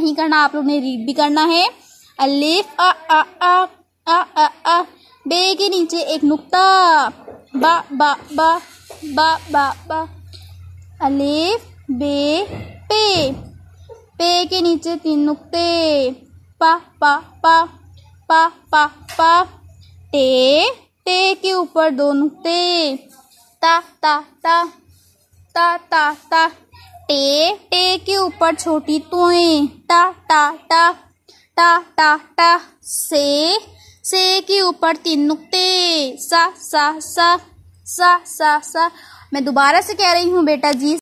नहीं करना आप लोग ने रीड भी करना है अलिफ अ अ अ अ अ अ बे के नीचे एक नुक्ता बा बा बा बा बा बा अलिफ बे पे पे के नीचे तीन नुक्ते पा पा पा पा पा पा टे टे के ऊपर दो नुक्ते ता ता ता ता ता ता टे टे के ऊपर छोटी तुए टा टा टा टा टा टा से से के ऊपर तीन नुक्ते सा सा सा सा सा सा मैं दोबारा से कह रही हूँ बेटा जी